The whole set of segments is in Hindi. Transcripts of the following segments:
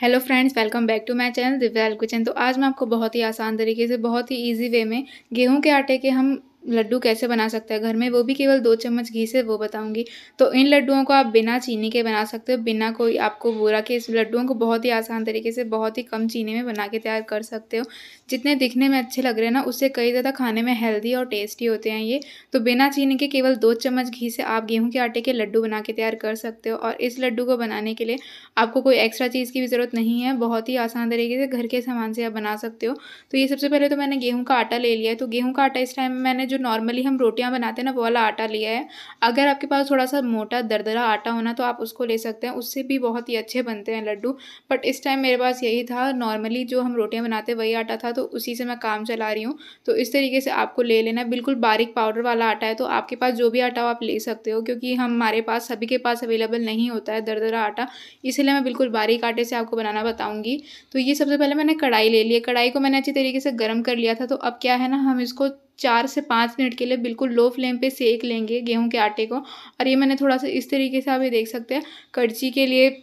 hello friends welcome back to my channel दिव्याल किचन तो आज मैं आपको बहुत ही आसान तरीके से बहुत ही इजी वे में गेहूं के आटे के हम लड्डू कैसे बना सकते हैं घर में वो भी केवल दो चम्मच घी से वो बताऊंगी तो इन लड्डुओं को आप बिना चीनी के बना सकते हो बिना कोई आपको बोरा के इस लड्डुओं को बहुत ही आसान तरीके से बहुत ही कम चीनी में बना के तैयार कर सकते हो जितने दिखने में अच्छे लग रहे हैं ना उससे कई ज़्यादा खाने में हेल्दी और टेस्टी होते हैं ये तो बिना चीनी के केवल दो चम्मच घी से आप गेहूँ के आटे के लड्डू बना के तैयार कर सकते हो और इस लड्डू को बनाने के लिए आपको कोई एक्स्ट्रा चीज़ की भी ज़रूरत नहीं है बहुत ही आसान तरीके से घर के सामान से आप बना सकते हो तो ये सबसे पहले तो मैंने गेहूँ का आटा ले लिया है तो गेहूँ का आटा इस टाइम मैंने जो जो नॉर्मली हम रोटियां बनाते हैं ना वो वाला आटा लिया है अगर आपके पास थोड़ा सा मोटा दरदरा आटा होना तो आप उसको ले सकते हैं उससे भी बहुत ही अच्छे बनते हैं लड्डू बट इस टाइम मेरे पास यही था नॉर्मली जो हम रोटियाँ बनाते वही आटा था तो उसी से मैं काम चला रही हूँ तो इस तरीके से आपको ले लेना बिल्कुल बारीक पाउडर वाला आटा है तो आपके पास जो भी आटा हो आप ले सकते हो क्योंकि हमारे पास सभी के पास अवेलेबल नहीं होता है दरदरा आटा इसलिए मैं बिल्कुल बारीक आटे से आपको बनाना बताऊँगी तो ये सबसे पहले मैंने कढ़ाई ले ली है कढ़ाई को मैंने अच्छी तरीके से गर्म कर लिया था तो अब क्या है ना हम इसको चार से पाँच मिनट के लिए बिल्कुल लो फ्लेम पे सेक लेंगे गेहूं के आटे को और ये मैंने थोड़ा सा इस तरीके से आप ये देख सकते हैं कड़ची के लिए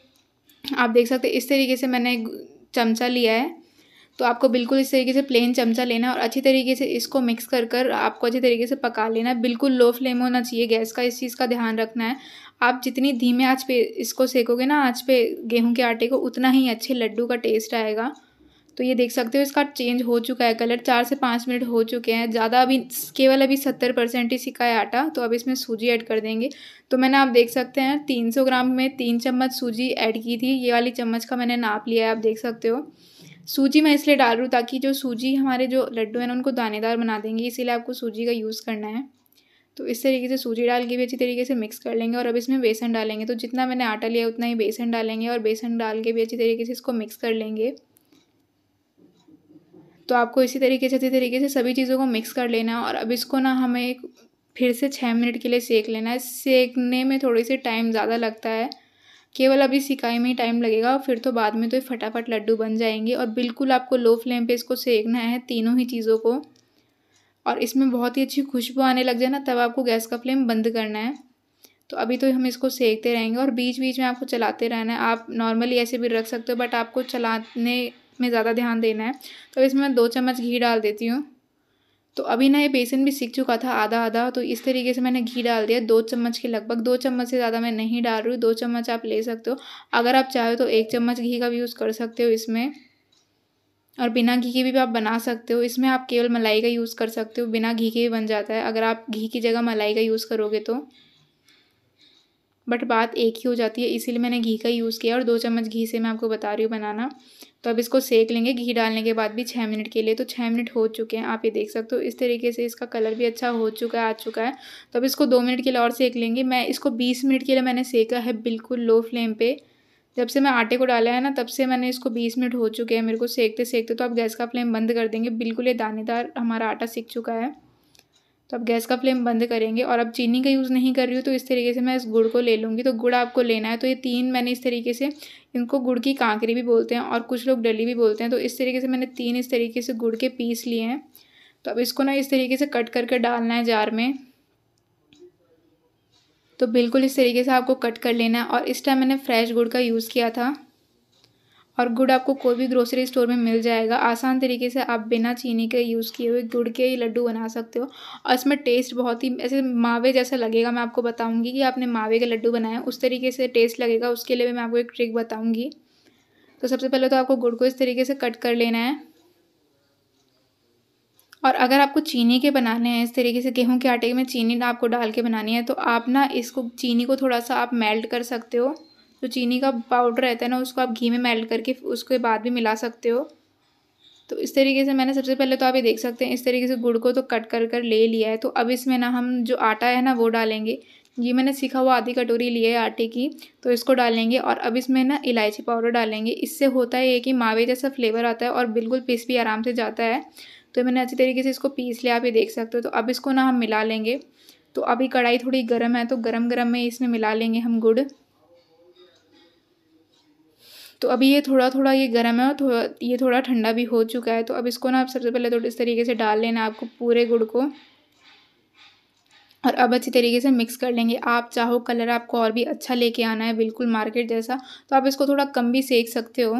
आप देख सकते हैं इस तरीके से मैंने चमचा लिया है तो आपको बिल्कुल इस तरीके से प्लेन चमचा लेना और अच्छी तरीके से इसको मिक्स कर कर आपको अच्छी तरीके से पका लेना बिल्कुल लो फ्लेम होना चाहिए गैस का इस चीज़ का ध्यान रखना है आप जितनी धीमे आँच पे इसको सेकोगे ना आँच पे गेहूं के आटे को उतना ही अच्छे लड्डू का टेस्ट आएगा तो ये देख सकते हो इसका चेंज हो चुका है कलर चार से पाँच मिनट हो चुके हैं ज़्यादा अभी केवल अभी सत्तर परसेंट ही सिका है आटा तो अब इसमें सूजी ऐड कर देंगे तो मैंने आप देख सकते हैं तीन सौ ग्राम में तीन चम्मच सूजी ऐड की थी ये वाली चम्मच का मैंने नाप लिया है आप देख सकते हो सूजी मैं इसलिए डाल रही हूँ ताकि जो सूजी हमारे जो लड्डू हैं उनको दानेदार बना देंगे इसीलिए आपको सूजी का यूज़ करना है तो इस तरीके से सूजी डाल के भी अच्छी तरीके से मिक्स कर लेंगे और अब इसमें बेसन डालेंगे तो जितना मैंने आटा लिया उतना ही बेसन डालेंगे और बेसन डाल के भी अच्छी तरीके से इसको मिक्स कर लेंगे तो आपको इसी तरीके से इसी तरीके से सभी चीज़ों को मिक्स कर लेना है और अब इसको ना हमें एक फिर से छः मिनट के लिए सेक लेना है सेकने में थोड़ी सी टाइम ज़्यादा लगता है केवल अभी सिकाई में ही टाइम लगेगा फिर तो बाद में तो ये फटाफट लड्डू बन जाएंगे और बिल्कुल आपको लो फ्लेम पे इसको सेकना है तीनों ही चीज़ों को और इसमें बहुत ही अच्छी खुशबू आने लग जाए ना तब आपको गैस का फ्लेम बंद करना है तो अभी तो हम इसको सेकते रहेंगे और बीच बीच में आपको चलाते रहना है आप नॉर्मली ऐसे भी रख सकते हो बट आपको चलाने में ज़्यादा ध्यान देना है तो इसमें मैं दो चम्मच घी डाल देती हूँ तो अभी ना ये बेसन भी सीख चुका था आधा आधा तो इस तरीके से मैंने घी डाल दिया दो चम्मच के लगभग दो चम्मच से ज़्यादा मैं नहीं डाल रही हूँ दो चम्मच आप ले सकते हो अगर आप चाहो तो एक चम्मच घी का भी यूज़ कर सकते हो इसमें और बिना घी के भी आप बना सकते हो इसमें आप केवल मलाई का यूज़ कर सकते हो बिना घी के भी बन जाता है अगर आप घी की जगह मलाई का यूज़ करोगे तो बट बात एक ही हो जाती है इसीलिए मैंने घी का यूज़ किया और दो चम्मच घी से मैं आपको बता रही हूँ बनाना तो अब इसको सेक लेंगे घी डालने के बाद भी छः मिनट के लिए तो छः मिनट हो चुके हैं आप ये देख सकते हो इस तरीके से इसका कलर भी अच्छा हो चुका है आ चुका है तो अब इसको दो मिनट के लिए और सेक लेंगे मैं इसको बीस मिनट के लिए मैंने सेका है बिल्कुल लो फ्लेम पर जब से मैं आटे को डाला है ना तब से मैंने इसको बीस मिनट हो चुके हैं मेरे को सेकते सेकते तो आप गैस का फ्लेम बंद कर देंगे बिल्कुल ये दानेदार हमारा आटा सीख चुका है तो अब गैस का फ्लेम बंद करेंगे और अब चीनी का यूज़ नहीं कर रही हूँ तो इस तरीके से मैं इस गुड़ को ले लूँगी तो गुड़ आपको लेना है तो ये तीन मैंने इस तरीके से इनको गुड़ की कांकरी भी बोलते हैं और कुछ लोग डली भी बोलते हैं तो इस तरीके से मैंने तीन इस तरीके से गुड़ के पीस लिए हैं तो अब इसको ना इस तरीके से कट करके डालना है जार में तो बिल्कुल इस तरीके से आपको कट कर लेना है और इस टाइम मैंने फ्रेश गुड़ का यूज़ किया था और गुड़ आपको कोई भी ग्रोसरी स्टोर में मिल जाएगा आसान तरीके से आप बिना चीनी के यूज़ किए हुए गुड़ के ही लड्डू बना सकते हो और इसमें टेस्ट बहुत ही ऐसे मावे जैसा लगेगा मैं आपको बताऊँगी कि आपने मावे के लड्डू बनाए उस तरीके से टेस्ट लगेगा उसके लिए भी मैं आपको एक ट्रिक बताऊँगी तो सबसे पहले तो आपको गुड़ को इस तरीके से कट कर लेना है और अगर आपको चीनी के बनाने हैं इस तरीके से गेहूं के आटे में चीनी आपको डाल के बनानी है तो आप ना इसको चीनी को थोड़ा सा आप मेल्ट कर सकते हो जो चीनी का पाउडर रहता है ना उसको आप घी में मेल्ट करके उसके बाद भी मिला सकते हो तो इस तरीके से मैंने सबसे पहले तो आप ये देख सकते हैं इस तरीके से गुड़ को तो कट कर कर ले लिया है तो अब इसमें ना हम जो आटा है ना वो डालेंगे ये मैंने सीखा हुआ आधी कटोरी लिए है आटे की तो इसको डालेंगे और अब इसमें ना इलायची पाउडर डालेंगे इससे होता है ये कि मावे जैसा फ्लेवर आता है और बिल्कुल पीस भी आराम से जाता है तो मैंने अच्छी तरीके से इसको पीस लिया आप ये देख सकते हो तो अब इसको ना हम मिला लेंगे तो अभी कढ़ाई थोड़ी गर्म है तो गर्म गर्म में इसमें मिला लेंगे हम गुड़ तो अभी ये थोड़ा थोड़ा ये गर्म है और थोड़ा ये थोड़ा ठंडा भी हो चुका है तो अब इसको ना आप सबसे पहले थोड़े तो इस तरीके से डाल लेना आपको पूरे गुड़ को और अब अच्छी तरीके से मिक्स कर लेंगे आप चाहो कलर आपको और भी अच्छा लेके आना है बिल्कुल मार्केट जैसा तो आप इसको थोड़ा कम भी सेक सकते हो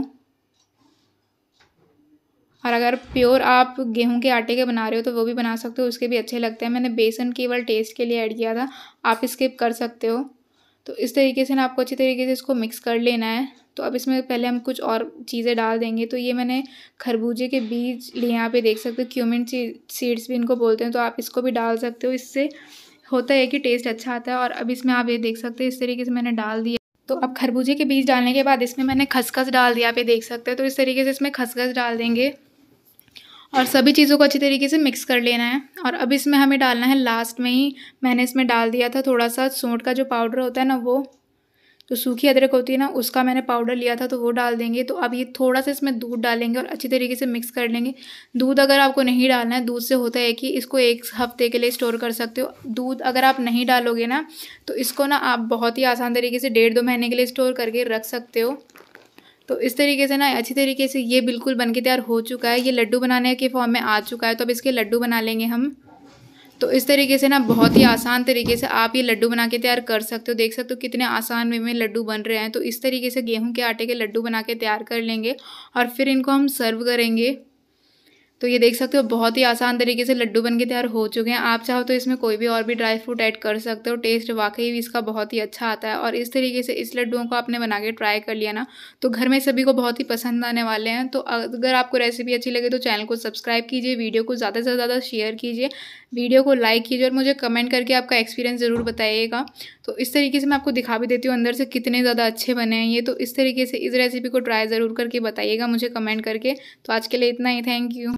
और अगर प्योर आप गेहूं के आटे के बना रहे हो तो वो भी बना सकते हो उसके भी अच्छे लगते हैं मैंने बेसन केवल टेस्ट के लिए ऐड किया था आप स्किप कर सकते हो तो इस तरीके से ना आपको अच्छी तरीके से इसको मिक्स कर लेना है तो अब इसमें पहले हम कुछ और चीज़ें डाल देंगे तो ये मैंने खरबूजे के बीज लिए यहाँ पे देख सकते हो क्यूमिन सीड्स भी इनको बोलते हैं तो आप इसको भी डाल सकते हो इससे होता है कि टेस्ट अच्छा आता है और अब इसमें आप ये देख सकते हो इस तरीके से मैंने डाल दिया तो अब खरबूजे के बीज डालने के बाद इसमें मैंने खसखस डाल दिया आप ये देख सकते हैं तो इस तरीके से इसमें खसखस डाल देंगे और सभी चीज़ों को अच्छी तरीके से मिक्स कर लेना है और अब इसमें हमें डालना है लास्ट में ही मैंने इसमें डाल दिया था थोड़ा सा सोंठ का जो पाउडर होता है ना वो जो सूखी अदरक होती है ना उसका मैंने पाउडर लिया था तो वो डाल देंगे तो अब ये थोड़ा सा इसमें दूध डालेंगे और अच्छी तरीके से मिक्स कर लेंगे दूध अगर आपको नहीं डालना है दूध से होता है कि इसको एक हफ्ते के लिए स्टोर कर सकते हो दूध अगर आप नहीं डालोगे ना तो इसको ना आप बहुत ही आसान तरीके से डेढ़ दो महीने के लिए स्टोर करके रख सकते हो तो इस तरीके से ना अच्छी तरीके से ये बिल्कुल बन के तैयार हो चुका है ये लड्डू बनाने के फॉर्म में आ चुका है तो अब इसके लड्डू बना लेंगे हम तो इस तरीके से ना बहुत ही आसान तरीके से आप ये लड्डू बना के तैयार कर सकते हो देख सकते हो कितने आसान वे में लड्डू बन रहे हैं तो इस तरीके से गेहूं के आटे के लड्डू बना के तैयार कर लेंगे और फिर इनको हम सर्व करेंगे तो ये देख सकते हो बहुत ही आसान तरीके से लड्डू बन के तैयार हो चुके हैं आप चाहो तो इसमें कोई भी और भी ड्राई फ्रूट ऐड कर सकते हो टेस्ट वाकई भी इसका बहुत ही अच्छा आता है और इस तरीके से इस लड्डुओं को आपने बना के ट्राई कर लिया ना तो घर में सभी को बहुत ही पसंद आने वाले हैं तो अगर आपको रेसिपी अच्छी लगे तो चैनल को सब्सक्राइब कीजिए वीडियो को ज़्यादा से ज़्यादा शेयर कीजिए वीडियो को लाइक कीजिए और मुझे कमेंट करके आपका एक्सपीरियंस ज़रूर बताइएगा तो इस तरीके से मैं आपको दिखा भी देती हूँ अंदर से कितने ज़्यादा अच्छे बने हैं ये तो इस तरीके से इस रेसिपी को ट्राई ज़रूर करके बताइएगा मुझे कमेंट करके तो आज के लिए इतना ही थैंक यू